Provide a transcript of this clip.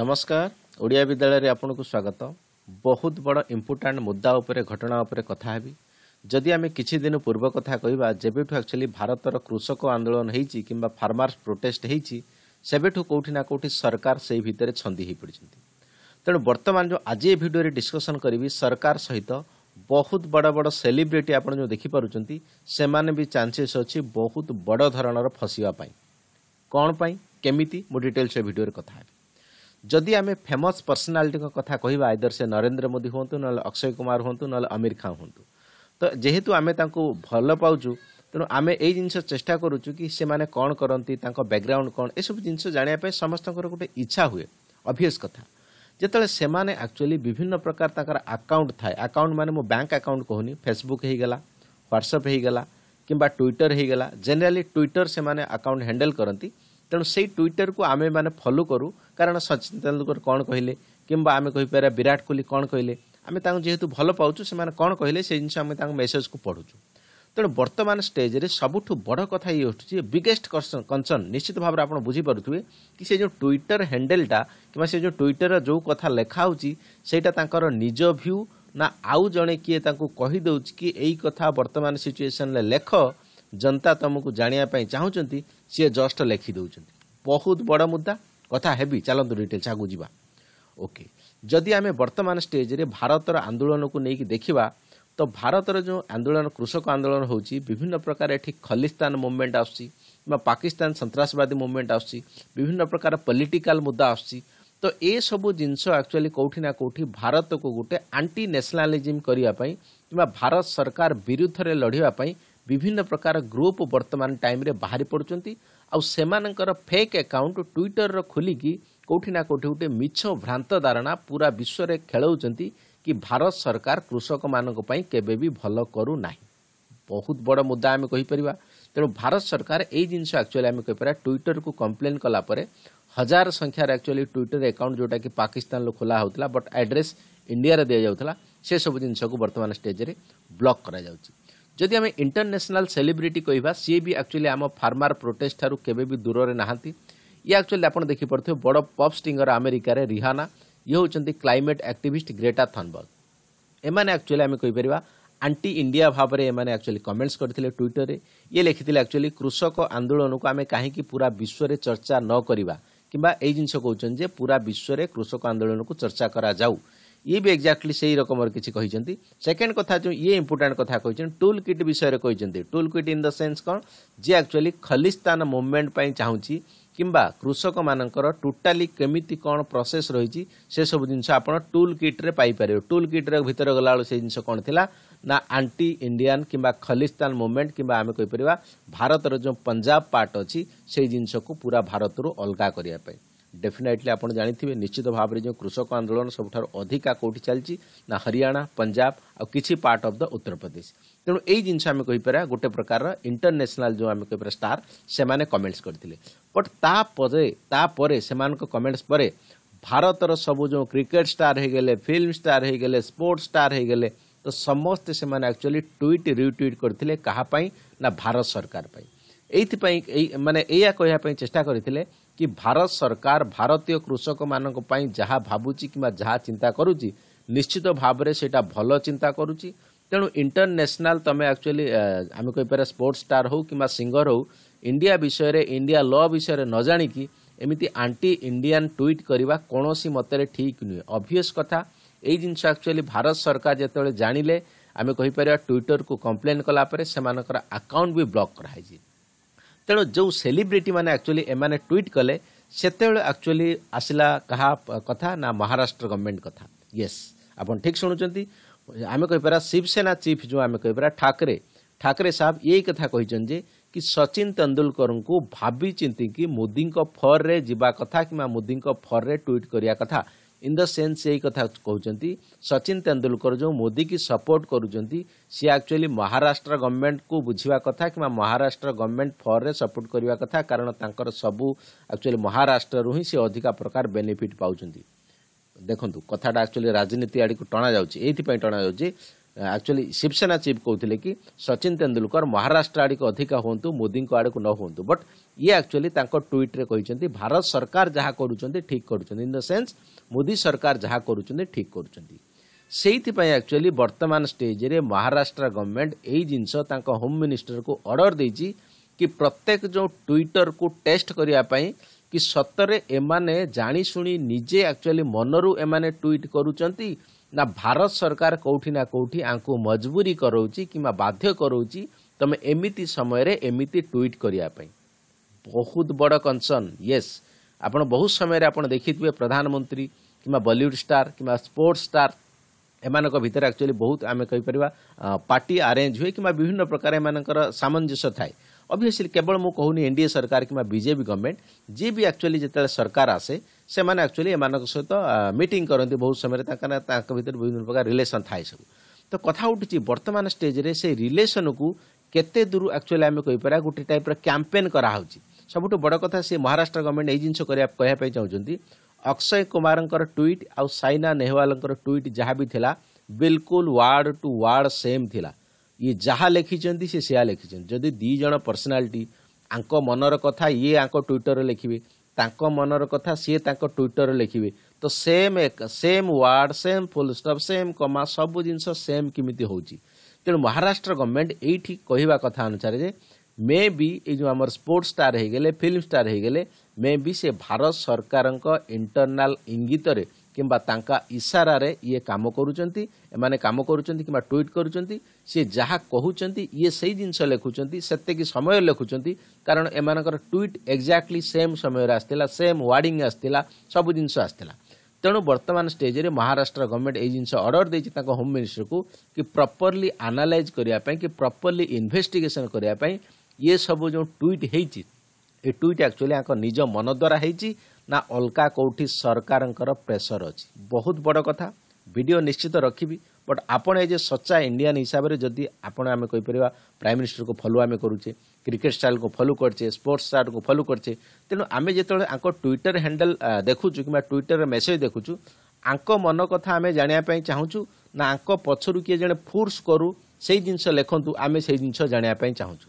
ନମସ୍କାର ଓଡ଼ିଆ ବିଦ୍ୟାଳୟରେ ଆପଣଙ୍କୁ ସ୍ୱାଗତ ବହୁତ ବଡ଼ ଇମ୍ପୋର୍ଟାଣ୍ଟ ମୁଦ୍ଦା ଉପରେ ଘଟଣା ଉପରେ କଥା ହେବି ଯଦି ଆମେ କିଛି ଦିନ ପୂର୍ବ କଥା କହିବା ଯେବେଠୁ ଆକ୍ଚୁଆଲି ଭାରତର କୃଷକ ଆନ୍ଦୋଳନ ହୋଇଛି କିମ୍ବା ଫାର୍ମର୍ସ ପ୍ରୋଟେଷ୍ଟ ହୋଇଛି ସେବେଠୁ କେଉଁଠି ନା କେଉଁଠି ସରକାର ସେହି ଭିତରେ ଛନ୍ଦି ହୋଇପଡ଼ିଛନ୍ତି ତେଣୁ ବର୍ତ୍ତମାନ ଯେଉଁ ଆଜି ଏ ଭିଡ଼ିଓରେ ଡିସ୍କସନ୍ କରିବି ସରକାର ସହିତ ବହୁତ ବଡ଼ ବଡ଼ ସେଲିବ୍ରିଟି ଆପଣ ଯେଉଁ ଦେଖିପାରୁଛନ୍ତି ସେମାନେ ବି ଚାନ୍ସେସ୍ ଅଛି ବହୁତ ବଡ଼ ଧରଣର ଫସିବା ପାଇଁ କ'ଣ ପାଇଁ କେମିତି ମୁଁ ଡିଟେଲ୍ସ ଏ ଭିଡ଼ିଓରେ କଥା ହେବି ଯଦି ଆମେ ଫେମସ୍ ପର୍ସନାଲିଟିଙ୍କ କଥା କହିବା ଆଇଦର ସେ ନରେନ୍ଦ୍ର ମୋଦି ହୁଅନ୍ତୁ ନହେଲେ ଅକ୍ଷୟ କୁମାର ହୁଅନ୍ତୁ ନହେଲେ ଅମିର ଖାଁ ହୁଅନ୍ତୁ ତ ଯେହେତୁ ଆମେ ତାଙ୍କୁ ଭଲ ପାଉଛୁ ତେଣୁ ଆମେ ଏଇ ଜିନିଷ ଚେଷ୍ଟା କରୁଛୁ କି ସେମାନେ କ'ଣ କରନ୍ତି ତାଙ୍କ ବ୍ୟାକ୍ଗ୍ରାଉଣ୍ଡ କ'ଣ ଏସବୁ ଜିନିଷ ଜାଣିବା ପାଇଁ ସମସ୍ତଙ୍କର ଗୋଟେ ଇଚ୍ଛା ହୁଏ ଅଭିୟସ୍ କଥା ଯେତେବେଳେ ସେମାନେ ଆକ୍ଚୁଆଲି ବିଭିନ୍ନ ପ୍ରକାର ତାଙ୍କର ଆକାଉଣ୍ଟ ଥାଏ ଆକାଉଣ୍ଟ ମାନେ ମୁଁ ବ୍ୟାଙ୍କ ଆକାଉଣ୍ଟ କହୁନି ଫେସବୁକ୍ ହେଇଗଲା ହ୍ୱାଟ୍ସଅପ୍ ହେଇଗଲା କିମ୍ବା ଟ୍ୱିଟର ହେଇଗଲା ଜେନେରାଲି ଟ୍ୱିଟର ସେମାନେ ଆକାଉଣ୍ଟ ହ୍ୟାଣ୍ଡେଲ୍ କରନ୍ତି ତେଣୁ ସେଇ ଟୁଇଟରକୁ ଆମେମାନେ ଫଲୋ କରୁ କାରଣ ସଚିନ ତେନ୍ଦୁଲକର କ'ଣ କହିଲେ କିମ୍ବା ଆମେ କହିପାରିବା ବିରାଟ କୋହଲି କ'ଣ କହିଲେ ଆମେ ତାଙ୍କୁ ଯେହେତୁ ଭଲ ପାଉଛୁ ସେମାନେ କ'ଣ କହିଲେ ସେ ଜିନିଷ ଆମେ ତାଙ୍କ ମେସେଜକୁ ପଢ଼ୁଛୁ ତେଣୁ ବର୍ତ୍ତମାନ ଷ୍ଟେଜ୍ରେ ସବୁଠୁ ବଡ଼ କଥା ଇଏ ଉଠୁଛି ବିଗେଷ୍ଟ କନ୍ସର୍ନ ନିଶ୍ଚିତ ଭାବରେ ଆପଣ ବୁଝିପାରୁଥିବେ କି ସେ ଯେଉଁ ଟୁଇଟର ହ୍ୟାଣ୍ଡେଲଟା କିମ୍ବା ସେ ଯେଉଁ ଟୁଇଟର ଯେଉଁ କଥା ଲେଖା ହେଉଛି ସେଇଟା ତାଙ୍କର ନିଜ ଭ୍ୟୁ ନା ଆଉ ଜଣେ କିଏ ତାଙ୍କୁ କହିଦେଉଛି କି ଏଇ କଥା ବର୍ତ୍ତମାନ ସିଚୁଏସନ୍ରେ ଲେଖ जनता ତୁମକୁ ଜାଣିବା ପାଇଁ ଚାହୁଁଛନ୍ତି ସିଏ ଜଷ୍ଟ ଲେଖିଦେଉଛନ୍ତି ବହୁତ ବଡ଼ ମୁଦ୍ଦା କଥା ହେବି ଚାଲନ୍ତୁ ଡିଟେଲ୍ସ ଆଗକୁ ଯିବା ଓକେ ଯଦି ଆମେ ବର୍ତ୍ତମାନ ଷ୍ଟେଜ୍ରେ ଭାରତର ଆନ୍ଦୋଳନକୁ ନେଇକି ଦେଖିବା ତ ଭାରତର ଯେଉଁ ଆନ୍ଦୋଳନ କୃଷକ ଆନ୍ଦୋଳନ ହେଉଛି ବିଭିନ୍ନ ପ୍ରକାର ଏଠି ଖଲିସ୍ତାନ ମୁଭମେଣ୍ଟ ଆସୁଛି କିମ୍ବା ପାକିସ୍ତାନ ସନ୍ତାସବାଦୀ ମୁଭମେଣ୍ଟ ଆସୁଛି ବିଭିନ୍ନ ପ୍ରକାର ପଲିଟିକାଲ ମୁଦ୍ଦା ଆସୁଛି ତ ଏସବୁ ଜିନିଷ ଆକ୍ଚୁଆଲି କେଉଁଠି ନା କେଉଁଠି ଭାରତକୁ ଗୋଟେ ଆଣ୍ଟି ନ୍ୟାସନାଲିଜିମ୍ କରିବା ପାଇଁ କିମ୍ବା ଭାରତ ସରକାର ବିରୁଦ୍ଧରେ ଲଢ଼ିବା ପାଇଁ ବିଭିନ୍ନ ପ୍ରକାର ଗ୍ରୁପ୍ ବର୍ତ୍ତମାନ ଟାଇମ୍ରେ ବାହାରି ପଡ଼ୁଛନ୍ତି ଆଉ ସେମାନଙ୍କର ଫେକ୍ ଆକାଉଣ୍ଟ ଟ୍ୱିଟର୍ର ଖୋଲିକି କେଉଁଠି ନା କେଉଁଠି ଗୋଟେ ମିଛ ଭ୍ରାନ୍ତ ଧାରଣା ପୁରା ବିଶ୍ୱରେ ଖେଳାଉଛନ୍ତି କି ଭାରତ ସରକାର କୃଷକମାନଙ୍କ ପାଇଁ କେବେ ବି ଭଲ କରୁନାହିଁ ବହୁତ ବଡ଼ ମୁଦ୍ଦା ଆମେ କହିପାରିବା ତେଣୁ ଭାରତ ସରକାର ଏଇ ଜିନିଷ ଆକ୍ଚୁଆଲି ଆମେ କହିପାରିବା ଟ୍ୱିଟର୍କୁ କମ୍ପ୍ଲେନ୍ କଲା ପରେ ହଜାର ସଂଖ୍ୟାରେ ଆକ୍ଚୁଆଲି ଟ୍ୱିଟର୍ ଆକାଉଣ୍ଟ ଯେଉଁଟାକି ପାକିସ୍ତାନରୁ ଖୋଲା ହେଉଥିଲା ବଟ୍ ଆଡ୍ରେସ୍ ଇଣ୍ଡିଆରେ ଦିଆଯାଉଥିଲା ସେସବୁ ଜିନିଷକୁ ବର୍ତ୍ତମାନ ଷ୍ଟେଜ୍ରେ ବ୍ଲକ୍ କରାଯାଉଛି ଯଦି ଆମେ ଇଣ୍ଟରନ୍ୟାସନାଲ୍ ସେଲିବ୍ରିଟି କହିବା ସିଏ ବି ଆକ୍ଚୁଆଲି ଆମ ଫାର୍ମାର ପ୍ରୋଟେଷ୍ଟ ଠାରୁ କେବେ ବି ଦୂରରେ ନାହାନ୍ତି ଇଏ ଆକ୍ଚୁଆଲି ଆପଣ ଦେଖିପାରୁଥିବେ ବଡ଼ ପପ୍ ଷ୍ଟିଙ୍ଗର ଆମେରିକାରେ ରିହାନା ଇଏ ହେଉଛନ୍ତି କ୍ଲାଇମେଟ୍ ଆକ୍ଟିଭିଷ୍ଟ ଗ୍ରେଟା ଥନବର୍ଗ ଏମାନେ ଆକ୍ଚୁଆଲି ଆମେ କହିପାରିବା ଆଣ୍ଟି ଇଣ୍ଡିଆ ଭାବରେ ଏମାନେ ଆକ୍ଚୁଆଲି କମେଣ୍ଟସ୍ କରିଥିଲେ ଟ୍ୱିଟରରେ ଇଏ ଲେଖିଥିଲେ ଆକ୍ଚୁଆଲି କୃଷକ ଆନ୍ଦୋଳନକୁ ଆମେ କାହିଁକି ପୁରା ବିଶ୍ୱରେ ଚର୍ଚ୍ଚା ନ କରିବା କିମ୍ବା ଏଇ ଜିନିଷ କହୁଛନ୍ତି ଯେ ପୁରା ବିଶ୍ୱରେ କୃଷକ ଆନ୍ଦୋଳନକୁ ଚର୍ଚ୍ଚା କରାଯାଉ ଇଏ ବି ଏକ୍ଜାକ୍ଟଲି ସେଇ ରକମର କିଛି କହିଛନ୍ତି ସେକେଣ୍ଡ କଥା ଯେଉଁ ଇଏ ଇମ୍ପୋର୍ଟାଣ୍ଟ କଥା କହିଛନ୍ତି ଟୁଲ୍ କିଟ୍ ବିଷୟରେ କହିଛନ୍ତି tool kit in the sense କ'ଣ ଯିଏ ଆକ୍ଚୁଆଲି ଖଲିସ୍ତାନ ମୁଭମେଣ୍ଟ ପାଇଁ ଚାହୁଁଛି କିମ୍ବା କୃଷକମାନଙ୍କର ଟୋଟାଲି କେମିତି କ'ଣ ପ୍ରୋସେସ୍ ରହିଛି ସେସବୁ ଜିନିଷ ଆପଣ ଟୁଲ୍ କିଟ୍ରେ ପାଇପାରିବେ ଟୁଲ୍ କିଟ୍ରେ ଭିତରେ ଗଲାବେଳକୁ ସେ ଜିନିଷ କ'ଣ ଥିଲା ନା ଆଣ୍ଟି ଇଣ୍ଡିଆନ୍ କିମ୍ବା ଖଲିସ୍ତାନ ମୁଭମେଣ୍ଟ କିମ୍ବା ଆମେ କହିପାରିବା ଭାରତର ଯେଉଁ ପଞ୍ଜାବ ପାର୍ଟ ଅଛି ସେଇ ଜିନିଷକୁ ପୁରା ଭାରତରୁ ଅଲଗା କରିବା ପାଇଁ ଡେଫିନାଇଟଲି ଆପଣ ଜାଣିଥିବେ ନିଶ୍ଚିତ ଭାବରେ ଯେଉଁ କୃଷକ ଆନ୍ଦୋଳନ ସବୁଠାରୁ ଅଧିକା କେଉଁଠି ଚାଲିଛି ନା ହରିୟାଣା ପଞ୍ଜାବ ଆଉ କିଛି ପାର୍ଟ ଅଫ୍ ଦ ଉତ୍ତରପ୍ରଦେଶ ତେଣୁ ଏଇ ଜିନିଷ ଆମେ କହିପାରିବା ଗୋଟେ ପ୍ରକାରର ଇଣ୍ଟରନ୍ୟାସନାଲ ଯେଉଁ ଆମେ କହିପାରିବା ଷ୍ଟାର ସେମାନେ କମେଣ୍ଟସ୍ କରିଥିଲେ ବଟ୍ ତାପରେ ତାପରେ ସେମାନଙ୍କ କମେଣ୍ଟସ୍ ପରେ ଭାରତର ସବୁ ଯେଉଁ କ୍ରିକେଟ୍ ଷ୍ଟାର ହେଇଗଲେ ଫିଲ୍ମ ଷ୍ଟାର ହେଇଗଲେ ସ୍ପୋର୍ଟସ୍ ଷ୍ଟାର ହେଇଗଲେ ତ ସମସ୍ତେ ସେମାନେ ଆକ୍ଚୁଆଲି ଟ୍ୱିଟ୍ ରିଟ୍ୱିଟ୍ କରିଥିଲେ କାହା ପାଇଁ ନା ଭାରତ ସରକାର ପାଇଁ ଏଇଥିପାଇଁ ଏଇ ମାନେ ଏଇଆ କହିବା ପାଇଁ ଚେଷ୍ଟା କରିଥିଲେ କି ଭାରତ ସରକାର ଭାରତୀୟ କୃଷକମାନଙ୍କ ପାଇଁ ଯାହା ଭାବୁଛି କିମ୍ବା ଯାହା ଚିନ୍ତା କରୁଛି ନିଶ୍ଚିତ ଭାବରେ ସେଇଟା ଭଲ ଚିନ୍ତା କରୁଛି ତେଣୁ ଇଣ୍ଟରନ୍ୟାସନାଲ୍ ତୁମେ ଆକ୍ଚୁଆଲି ଆମେ କହିପାରିବା ସ୍ପୋର୍ଟସ୍ ଷ୍ଟାର୍ ହେଉ କିମ୍ବା ସିଙ୍ଗର ହେଉ ଇଣ୍ଡିଆ ବିଷୟରେ ଇଣ୍ଡିଆ ଲ ବିଷୟରେ ନ ଜାଣିକି ଏମିତି ଆଣ୍ଟି ଇଣ୍ଡିଆନ୍ ଟ୍ୱିଟ୍ କରିବା କୌଣସି ମତରେ ଠିକ୍ ନୁହେଁ ଅଭିୟସ୍ କଥା ଏଇ ଜିନିଷ ଆକ୍ଚୁଆଲି ଭାରତ ସରକାର ଯେତେବେଳେ ଜାଣିଲେ ଆମେ କହିପାରିବା ଟ୍ୱିଟରକୁ କମ୍ପ୍ଲେନ୍ କଲା ପରେ ସେମାନଙ୍କର ଆକାଉଣ୍ଟ ବି ବ୍ଲକ୍ କରାହେଇଛି ତେଣୁ ଯେଉଁ ସେଲିବ୍ରିଟି ମାନେ ଆକ୍ଚୁଆଲି ଏମାନେ ଟ୍ୱିଟ୍ କଲେ ସେତେବେଳେ ଆକ୍ଚୁଆଲି ଆସିଲା କାହା କଥା ନା ମହାରାଷ୍ଟ୍ର ଗଭର୍ଣ୍ଣମେଣ୍ଟ କଥା ୟେସ୍ ଆପଣ ଠିକ୍ ଶୁଣୁଛନ୍ତି ଆମେ କହିପାରିବା ଶିବସେନା ଚିଫ୍ ଯେଉଁ ଆମେ କହିପାରିବା ଠାକରେ ଠାକରେ ସାହେବ ଏଇ କଥା କହିଛନ୍ତି ଯେ କି ସଚିନ ତେନ୍ଦୁଲକରଙ୍କୁ ଭାବି ଚିନ୍ତିକି ମୋଦିଙ୍କ ଫର୍ରେ ଯିବା କଥା କିମ୍ବା ମୋଦିଙ୍କ ଫର୍ରେ ଟ୍ୱିଟ୍ କରିବା କଥା ଇନ୍ ଦ ସେନ୍ସ ଏହି କଥା କହୁଛନ୍ତି ସଚିନ ତେନ୍ଦୁଲକର ଯେଉଁ ମୋଦିକି ସପୋର୍ଟ କରୁଛନ୍ତି ସିଏ ଆକ୍ଚୁଆଲି ମହାରାଷ୍ଟ୍ର ଗଭର୍ଣ୍ଣମେଣ୍ଟକୁ ବୁଝିବା କଥା କିମ୍ବା ମହାରାଷ୍ଟ୍ର ଗଭର୍ଣ୍ଣମେଣ୍ଟ ଫରରେ ସପୋର୍ଟ କରିବା କଥା କାରଣ ତାଙ୍କର ସବୁ ଆକ୍ଚୁଆଲି ମହାରାଷ୍ଟ୍ରରୁ ହିଁ ସେ ଅଧିକା ପ୍ରକାର ବେନିଫିଟ୍ ପାଉଛନ୍ତି ଦେଖନ୍ତୁ କଥାଟା ଆକ୍ଚୁଆଲି ରାଜନୀତି ଆଡ଼କୁ ଟଣାଯାଉଛି ଏଇଥିପାଇଁ ଟଣାଯାଉଛି ଆକ୍ଚୁଆଲି ଶିବସେନା ଚିଫ୍ କହୁଥିଲେ କି ସଚିନ ତେନ୍ଦୁଲକର ମହାରାଷ୍ଟ୍ର ଆଡ଼କୁ ଅଧିକା ହୁଅନ୍ତୁ ମୋଦିଙ୍କ ଆଡ଼କୁ ନ ହୁଅନ୍ତୁ ବଟ୍ ଇଏ ଆକ୍ଚୁଆଲି ତାଙ୍କ ଟ୍ୱିଟ୍ରେ କହିଛନ୍ତି ଭାରତ ସରକାର ଯାହା କରୁଛନ୍ତି ଠିକ୍ କରୁଛନ୍ତି ଇନ୍ ଦ ସେନ୍ସ ମୋଦି ସରକାର ଯାହା କରୁଛନ୍ତି ଠିକ୍ କରୁଛନ୍ତି ସେଇଥିପାଇଁ ଆକ୍ଚୁଆଲି ବର୍ତ୍ତମାନ ଷ୍ଟେଜ୍ରେ ମହାରାଷ୍ଟ୍ର ଗଭର୍ଣ୍ଣମେଣ୍ଟ ଏଇ ଜିନିଷ ତାଙ୍କ ହୋମ୍ ମିନିଷ୍ଟରକୁ ଅର୍ଡ଼ର ଦେଇଛି କି ପ୍ରତ୍ୟେକ ଯେଉଁ ଟ୍ୱିଟର୍କୁ ଟେଷ୍ଟ କରିବା ପାଇଁ କି ସତରେ ଏମାନେ ଜାଣିଶୁଣି ନିଜେ ଆକ୍ଚୁଆଲି ମନରୁ ଏମାନେ ଟ୍ୱିଟ୍ କରୁଛନ୍ତି ना भारत सरकार कोटिना कोटि आँको मजबुरी करोजी कि मा बाध्य करोजी तमे एमिती समयरे एमिती टूइट करिया पैं। बहुत बड़ कंचर्न यस आपनो बहुत समय आपनो देखित विए प्रदहान मुंतरी कि मा स्टार कि स्पोर्ट्स स्टार ଏମାନଙ୍କ ଭିତରେ ଆକ୍ଚୁଆଲି ବହୁତ ଆମେ କହିପାରିବା ପାର୍ଟି ଆରେଞ୍ଜ ହୁଏ କିମ୍ବା ବିଭିନ୍ନ ପ୍ରକାର ଏମାନଙ୍କର ସାମଞ୍ଜସ୍ୟ ଥାଏ ଅବଭିୟସ୍ଲି କେବଳ ମୁଁ କହୁନି ଏନ୍ଡିଏ ସରକାର କିମ୍ବା ବିଜେପି ଗଭର୍ଣ୍ଣମେଣ୍ଟ ଯିଏ ବି ଆକ୍ଚୁଆଲି ଯେତେବେଳେ ସରକାର ଆସେ ସେମାନେ ଆକ୍ଚୁଆଲି ଏମାନଙ୍କ ସହିତ ମିଟିଂ କରନ୍ତି ବହୁତ ସମୟରେ ତାଙ୍କର ତାଙ୍କ ଭିତରେ ବିଭିନ୍ନ ପ୍ରକାର ରିଲେସନ୍ ଥାଏ ସବୁ ତ କଥା ଉଠିଛି ବର୍ତ୍ତମାନ ଷ୍ଟେଜ୍ରେ ସେ ରିଲେସନ୍କୁ କେତେ ଦୂର ଆକ୍ଚୁଆଲି ଆମେ କହିପାରିବା ଗୋଟେ ଟାଇପ୍ର କ୍ୟାମ୍ପେନ୍ କରାହେଉଛି ସବୁଠୁ ବଡ଼ କଥା ସେ ମହାରାଷ୍ଟ୍ର ଗଭର୍ଣ୍ଣମେଣ୍ଟ ଏଇ ଜିନିଷ କରିବା କହିବା ପାଇଁ ଚାହୁଁଛନ୍ତି ଅକ୍ଷୟ କୁମାରଙ୍କର ଟ୍ୱିଟ୍ ଆଉ ସାଇନା ନେହୱାଲଙ୍କର ଟ୍ୱିଟ୍ ଯାହା ବି ଥିଲା ବିଲକୁଲ ୱାର୍ଡ ଟୁ ୱାର୍ଡ ସେମ୍ ଥିଲା ଇଏ ଯାହା ଲେଖିଛନ୍ତି ସେ ସେୟା ଲେଖିଛନ୍ତି ଯଦି ଦୁଇ ଜଣ ପର୍ସନାଲିଟି ଆଙ୍କ ମନର କଥା ଇଏ ଆଙ୍କ ଟ୍ୱିଟରରେ ଲେଖିବେ ତାଙ୍କ ମନର କଥା ସିଏ ତାଙ୍କ ଟ୍ୱିଟରରେ ଲେଖିବେ ତ ସେମ୍ ଏକ same word same full stop same comma ସବୁ ଜିନିଷ ସେମ୍ କେମିତି ହେଉଛି ତେଣୁ ମହାରାଷ୍ଟ୍ର ଗଭର୍ଣ୍ଣମେଣ୍ଟ ଏଇଠି କହିବା କଥା ଅନୁସାରେ ଯେ मे ବି ଏଇ ଯେଉଁ ଆମର ସ୍ପୋର୍ଟ ଷ୍ଟାର୍ ହେଇଗଲେ ଫିଲ୍ମ ଷ୍ଟାର୍ ହେଇଗଲେ ମେ ବି ସେ ଭାରତ ସରକାରଙ୍କ ଇଣ୍ଟରନାଲ ଇଙ୍ଗିତରେ କିମ୍ବା ତାଙ୍କ ଇସାରାରେ ଇଏ କାମ କରୁଛନ୍ତି ଏମାନେ କାମ କରୁଛନ୍ତି କିମ୍ବା ଟ୍ୱିଟ୍ କରୁଛନ୍ତି ସିଏ ଯାହା କହୁଛନ୍ତି ଇଏ ସେଇ ଜିନିଷ ଲେଖୁଛନ୍ତି ସେତିକି ସମୟ ଲେଖୁଛନ୍ତି କାରଣ ଏମାନଙ୍କର ଟ୍ୱିଟ୍ ଏକ୍ଜାକ୍ଟଲି ସେମ୍ ସମୟରେ ଆସିଥିଲା ସେମ୍ ୱାର୍ଡ଼ିଂ ଆସିଥିଲା ସବୁ ଜିନିଷ ଆସିଥିଲା ତେଣୁ ବର୍ତ୍ତମାନ ଷ୍ଟେଜ୍ରେ ମହାରାଷ୍ଟ୍ର ଗଭର୍ଣ୍ଣମେଣ୍ଟ ଏଇ ଜିନିଷ ଅର୍ଡ଼ର ଦେଇଛି ତାଙ୍କ ହୋମ୍ ମିନିଷ୍ଟରକୁ କି ପ୍ରପରଲି ଆନାଲାଇଜ୍ କରିବା ପାଇଁ କି ପ୍ରପରଲି ଇନଭେଷ୍ଟିଗେସନ୍ କରିବା ପାଇଁ ଇଏ ସବୁ ଯେଉଁ ଟୁଇଟ୍ ହେଇଛି ଏ ଟୁଇଟ୍ ଆକ୍ଚୁଆଲି ଆଙ୍କ ନିଜ ମନ ଦ୍ୱାରା ହେଇଛି ନା ଅଲଗା କେଉଁଠି ସରକାରଙ୍କର ପ୍ରେସର ଅଛି ବହୁତ ବଡ଼ କଥା ଭିଡ଼ିଓ ନିଶ୍ଚିତ ରଖିବି ବଟ୍ ଆପଣ ଏ ଯେ ସଚ୍ଚା ଇଣ୍ଡିଆନ୍ ହିସାବରେ ଯଦି ଆପଣ ଆମେ କହିପାରିବା ପ୍ରାଇମ୍ ମିନିଷ୍ଟରକୁ ଫଲୋ ଆମେ କରୁଛେ କ୍ରିକେଟ୍ ଷ୍ଟାଇଲ୍କୁ ଫଲୋ କରୁଛେ ସ୍ପୋର୍ଟସ୍ ଷ୍ଟାଇଲ୍କୁ ଫଲୋ କରୁଛେ ତେଣୁ ଆମେ ଯେତେବେଳେ ଆଙ୍କ ଟ୍ୱିଟର୍ ହ୍ୟାଣ୍ଡେଲ୍ ଦେଖୁଛୁ କିମ୍ବା ଟ୍ୱିଟର୍ରେ ମେସେଜ୍ ଦେଖୁଛୁ ଆଙ୍କ ମନ କଥା ଆମେ ଜାଣିବା ପାଇଁ ଚାହୁଁଛୁ ନା ଆଙ୍କ ପଛରୁ କିଏ ଜଣେ ଫୋର୍ସ କରୁ ସେଇ ଜିନିଷ ଲେଖନ୍ତୁ ଆମେ ସେଇ ଜିନିଷ ଜାଣିବା ପାଇଁ ଚାହୁଁଛୁ